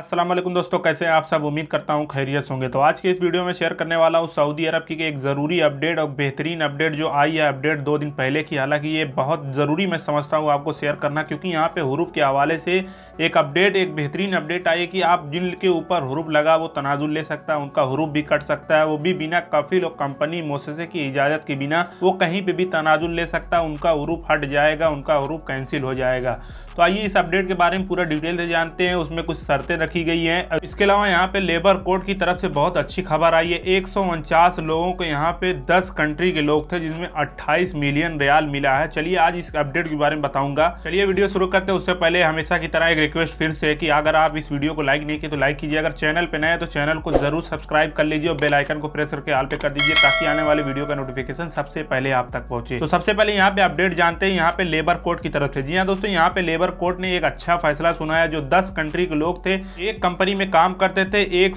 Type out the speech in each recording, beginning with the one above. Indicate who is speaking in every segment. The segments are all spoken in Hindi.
Speaker 1: असलम दोस्तों कैसे आप सब उम्मीद करता हूँ खैरियत होंगे तो आज के इस वीडियो में शेयर करने वाला हूँ सऊदी अरब की एक ज़रूरी अपडेट और बेहतरीन अपडेट जो आई है अपडेट दो दिन पहले की हालांकि ये बहुत ज़रूरी मैं समझता हूँ आपको शेयर करना क्योंकि यहाँ पे हरूफ के हवाले से एक अपडेट एक बेहतरीन अपडेट आई है कि आप जिनके ऊपर हरूफ लगा वो तनाजुल ले सकता है उनका हरूफ भी कट सकता है वो भी बिना कफिल और कंपनी मुससे की इजाज़त के बिना वो कहीं पर भी तनाजुल ले सकता है उनका हरूफ हट जाएगा उनका हरूफ कैंसिल हो जाएगा तो आइए इस अपडेट के बारे में पूरा डिटेल से जानते हैं उसमें कुछ शर्तें रखी गई है इसके अलावा यहाँ पे लेबर कोर्ट की तरफ से बहुत अच्छी खबर आई है एक लोगों को यहाँ पे 10 कंट्री के लोग थे जिसमें 28 मिलियन रियाल मिला है चलिए आज इस अपडेट के बारे में बताऊंगा चलिए वीडियो शुरू करते हैं उससे पहले हमेशा की तरह एक रिक्वेस्ट फिर से कि अगर आप इस वीडियो को लाइक नहीं किया तो लाइक कीजिए अगर चैनल पर नए तो चैनल को जरूर सब्सक्राइब कर लीजिए और बेलाइकन को प्रेस करके आल पे कर दीजिए ताकि आने वाले वीडियो का नोटिफिकेशन सबसे पहले आप तक पहुंचे तो सबसे पहले यहाँ पे अपडेट जानते हैं यहाँ पे लेबर कोर्ट की तरफ से जी हाँ दोस्तों यहाँ पे लेबर कोर्ट ने एक अच्छा फैसला सुनाया जो दस कंट्री के लोग थे एक कंपनी में काम करते थे एक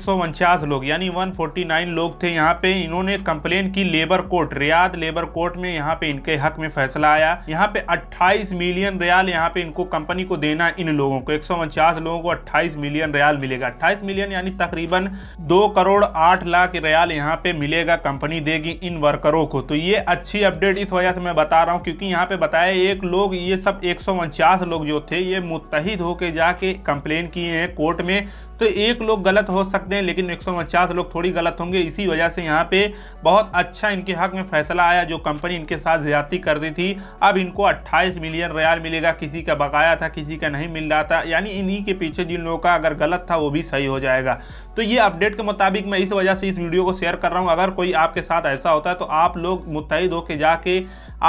Speaker 1: लोग यानी 149 लोग थे यहाँ पे इन्होंने कंप्लेन की labour court Riyadh labour court में यहाँ पे इनके हक में फैसला आया यहाँ पे 28 मिलियन रियाल यहाँ पे इनको कंपनी को देना इन लोगों को एक लोगों को 28 मिलियन रियाल मिलेगा 28 मिलियन यानी तकरीबन दो करोड़ आठ लाख रियाल यहाँ पे मिलेगा कंपनी देगी इन वर्करों को तो ये अच्छी अपडेट इस वजह से मैं बता रहा हूँ क्योंकि यहाँ पे बताया एक लोग ये सब एक लोग जो थे ये मुतहद होके जाके कंप्लेन किए हैं कोर्ट में तो एक लोग गलत हो सकते हैं लेकिन एक लोग थोड़ी गलत होंगे इसी वजह से यहाँ पे बहुत अच्छा इनके हक में फैसला आया जो कंपनी इनके साथ ज्यादा कर दी थी अब इनको 28 मिलियन रियाल मिलेगा किसी का बकाया था किसी का नहीं मिल रहा था यानी इन्हीं के पीछे जिन लोगों का अगर गलत था वो भी सही हो जाएगा तो ये अपडेट के मुताबिक मैं इस वजह से इस वीडियो को शेयर कर रहा हूँ अगर कोई आपके साथ ऐसा होता है तो आप लोग मुतहद होकर जाके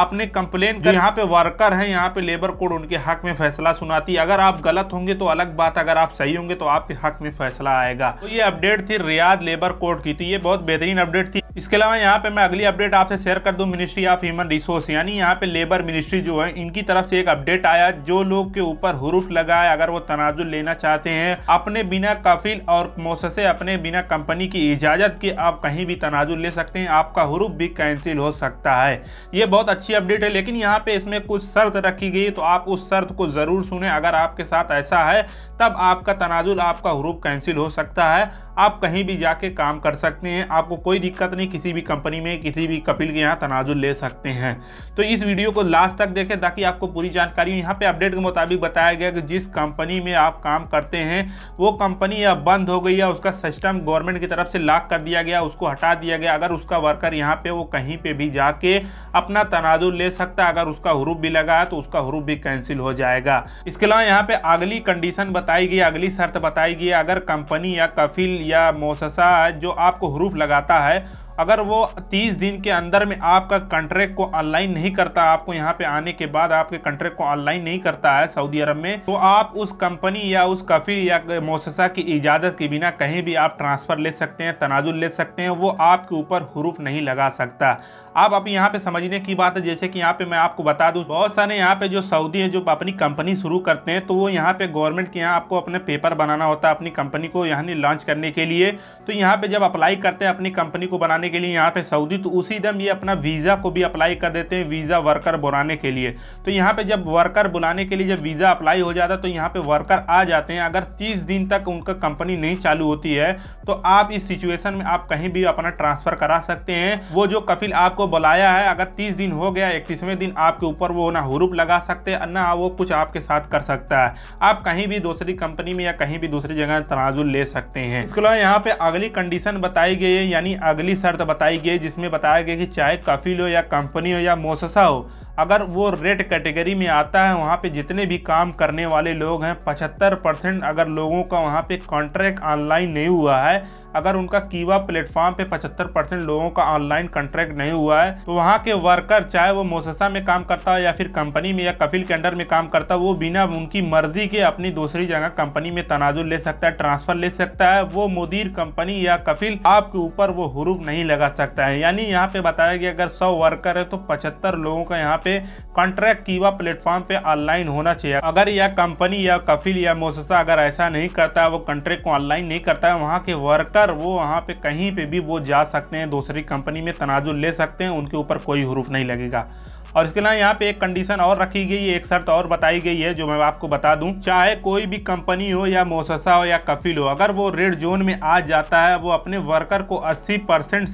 Speaker 1: आपने कंप्लेन कर यहाँ पे वर्कर हैं यहाँ पे लेबर कोड उनके हक में फैसला सुनाती अगर आप गलत होंगे तो अलग बात अगर आप सही होंगे तो आपके हक में फैसला आएगा तो ये अपडेट थी रियाद लेबर कोर्ट की तो ये बहुत बेहतरीन अपडेट थी इसके अलावा यहाँ पे मैं अगली अपडेट आपसे शेयर कर दूँ मिनिस्ट्री ऑफ ह्यूमन रिसोर्स यानी यहाँ पे लेबर मिनिस्ट्री जो है इनकी तरफ से एक अपडेट आया जो लोग के ऊपर हरूफ लगाए अगर वो तनाजुल लेना चाहते हैं अपने बिना कफ़िल और मोससे अपने बिना कंपनी की इजाज़त के आप कहीं भी तनाजुल ले सकते हैं आपका हरूफ भी कैंसिल हो सकता है ये बहुत अच्छी अपडेट है लेकिन यहाँ पर इसमें कुछ शर्त रखी गई तो आप उस शर्त को ज़रूर सुने अगर आपके साथ ऐसा है तब आपका तनाजुल आपका हरूफ कैंसिल हो सकता है आप कहीं भी जाके काम कर सकते हैं आपको कोई दिक्कत नहीं आदमी किसी भी कंपनी में किसी भी कपिल के यहाँ तनाजुल ले सकते हैं तो इस वीडियो को लास्ट तक देखें ताकि आपको पूरी जानकारी यहाँ पे अपडेट के मुताबिक बताया गया कि जिस कंपनी में आप काम करते हैं वो कंपनी या बंद हो गई या उसका सिस्टम गवर्नमेंट की तरफ से लाक कर दिया गया उसको हटा दिया गया अगर उसका वर्कर यहाँ पर वो कहीं पर भी जाके अपना तनाजुल ले सकता अगर उसका हरूप भी लगा तो उसका हरूप भी कैंसिल हो जाएगा इसके अलावा यहाँ पर अगली कंडीशन बताई गई अगली शर्त बताई गई अगर कंपनी या कफिल या मोससा जो आपको हरूफ लगाता है अगर वो 30 दिन के अंदर में आपका कंट्रैक्ट को ऑनलाइन नहीं करता आपको यहाँ पे आने के बाद आपके कंट्रैक्ट को ऑनलाइन नहीं करता है सऊदी अरब में तो आप उस कंपनी या उस कफी या मोसा की इजाज़त के बिना कहीं भी आप ट्रांसफ़र ले सकते हैं तनाजुल ले सकते हैं वो आपके ऊपर हरूफ नहीं लगा सकता आप अब यहाँ पे समझने की बात है जैसे कि यहाँ पे मैं आपको बता दूँ बहुत सारे यहाँ पे जो सऊदी हैं जो अपनी कंपनी शुरू करते हैं तो वो यहाँ पे गवर्नमेंट के यहाँ आपको अपने पेपर बनाना होता है अपनी कंपनी को यहाँ लॉन्च करने के लिए तो यहाँ पे जब अप्लाई करते हैं अपनी कंपनी को बनाने बनाने के लिए यहाँ पे सऊदी तो उसी दम ये अपना वीज़ा को भी अप्लाई कर देते हैं वीज़ा वर्कर बुलाने के लिए तो यहाँ पे जब वर्कर बुलाने के लिए जब वीज़ा अप्लाई हो जाता है तो यहाँ पे वर्कर आ जाते हैं अगर 30 दिन तक उनका कंपनी नहीं चालू होती है तो आप इस सिचुएसन में आप कहीं भी अपना ट्रांसफ़र करा सकते हैं वो जो कफिल आपको बुलाया है अगर तीस दिन हो गया इकतीसवें दिन आपके ऊपर वो ना हरूप लगा सकते हैं ना वो कुछ आपके साथ कर सकता है आप कहीं भी दूसरी कंपनी में या कहीं भी दूसरी जगह तनाजुल ले सकते हैं इसके अलावा यहाँ पे अगली कंडीशन बताई गई है यानी अगली शर्त शर्त तो बताई गई जिसमें बताया गया कि चाहे कफिल हो या कंपनी हो या मोससा हो अगर वो रेड कैटेगरी में आता है वहाँ पे जितने भी काम करने वाले लोग हैं पचहत्तर परसेंट अगर लोगों का वहाँ पे कॉन्ट्रैक्ट ऑनलाइन नहीं हुआ है अगर उनका कीवा प्लेटफॉर्म पे पचहत्तर परसेंट लोगों का ऑनलाइन कॉन्ट्रैक्ट नहीं हुआ है तो वहाँ के वर्कर चाहे वो मोससा में काम करता हो या फिर कंपनी में या कफिल के अंडर में काम करता हो वो बिना उनकी मर्जी के अपनी दूसरी जगह कंपनी में तनाजुर ले सकता है ट्रांसफ़र ले सकता है वो मुदीर कंपनी या कफिल आपके ऊपर वो हरूप नहीं लगा सकता है यानी यहाँ पे बताया गया अगर सौ वर्कर है तो पचहत्तर लोगों का यहाँ पे कॉन्ट्रैक्ट कीवा प्लेटफॉर्म पे ऑनलाइन होना चाहिए अगर यह कंपनी या कफिल या मोसा अगर ऐसा नहीं करता है वो कॉन्ट्रैक्ट को ऑनलाइन नहीं करता है वहाँ के वर्कर वो वहाँ पे कहीं पे भी वो जा सकते हैं दूसरी कंपनी में तनाजुल ले सकते हैं उनके ऊपर कोई हरूफ नहीं लगेगा और इसके अलावा यहाँ पे एक कंडीशन और रखी गई है एक शर्त और बताई गई है जो मैं आपको बता दूँ चाहे कोई भी कंपनी हो या मोससा हो या कफिल हो अगर वो रेड जोन में आ जाता है वो अपने वर्कर को अस्सी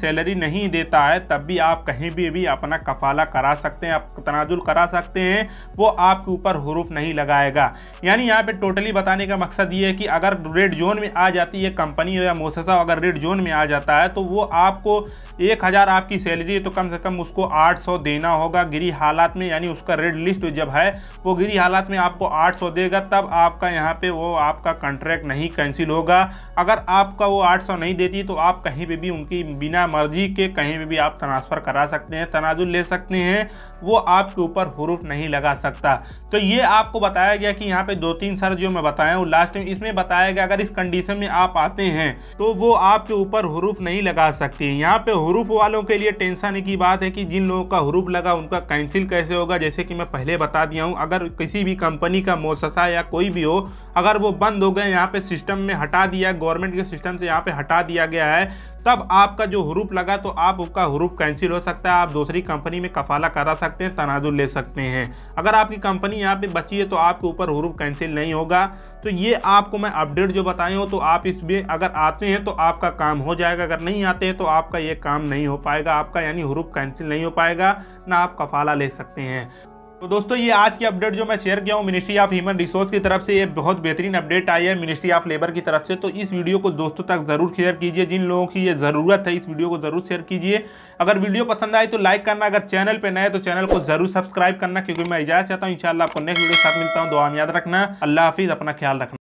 Speaker 1: सैलरी नहीं देता है तब भी आप कहीं भी भी अपना कफाला करा सकते हैं आप तनाजुल करा सकते हैं वो आपके ऊपर हरूफ नहीं लगाएगा यानी यहाँ पे टोटली बताने का मकसद ये है कि अगर रेड जोन में आ जाती है कंपनी हो या मोससा अगर रेड जोन में आ जाता है तो वो आपको एक हज़ार आपकी सैलरी है तो कम से कम उसको आठ सौ देना होगा गिरी गिरी हालात में यानी उसका रेड लिस्ट जब है वो गिरी हालात में आपको 800 देगा तब आपका यहाँ पे वो आपका कॉन्ट्रैक्ट नहीं कैंसिल होगा अगर आपका वो 800 नहीं देती तो आप कहीं पर भी उनकी बिना मर्जी के कहीं पर भी आप ट्रांसफ़र करा सकते हैं तनाजुल ले सकते हैं वो आपके ऊपर हरूफ नहीं लगा सकता तो ये आपको बताया गया कि यहाँ पर दो तीन सर जो मैं बताया हूँ लास्ट में इसमें बताया गया अगर इस कंडीशन में आप आते हैं तो वो आपके ऊपर हरूफ नहीं लगा सकती यहाँ पर हरूफ वालों के लिए टेंशन की बात है कि जिन लोगों का हरूफ लगा उनका कैंसिल कैसे होगा जैसे कि मैं पहले बता दिया हूँ अगर किसी भी कंपनी का मुससा या कोई भी हो अगर वो बंद हो गए यहाँ पे सिस्टम में हटा दिया गवर्नमेंट के सिस्टम से यहाँ पे हटा दिया गया है तब आपका जो हरूप लगा तो आप उसका हरूप कैंसिल हो सकता है आप दूसरी कंपनी में कफाला करा सकते हैं तनाजुल ले सकते हैं अगर आपकी कंपनी यहाँ पे बची है तो आपके ऊपर हरूप कैंसिल नहीं होगा तो ये आपको मैं अपडेट जो बताए हूँ तो आप इसमें अगर आते हैं तो आपका काम हो जाएगा अगर नहीं आते हैं तो आपका ये काम नहीं हो पाएगा आपका यानी हरूप कैंसिल नहीं हो पाएगा ना आप कफाला ले सकते हैं तो दोस्तों ये आज की अपडेट जो मैं शेयर किया हूँ मिनिस्ट्री ऑफ ह्यूमन रिसोर्स की तरफ से ये बहुत बेहतरीन अपडेट आई है मिनिस्ट्री ऑफ लेबर की तरफ से तो इस वीडियो को दोस्तों तक जरूर शेयर कीजिए जिन लोगों की ये ज़रूरत है इस वीडियो को जरूर शेयर कीजिए अगर वीडियो पसंद आए तो लाइक करना अगर चैनल पर नए तो चैनल को जरूर सब्सक्राइब करना क्योंकि मैं इजाज़ चाहता हूँ इन आपको नेक्स्ट वीडियो साथ मिलता हूँ दुआ याद रखना अल्लाह हाफिज़ अपना ख्याल रखना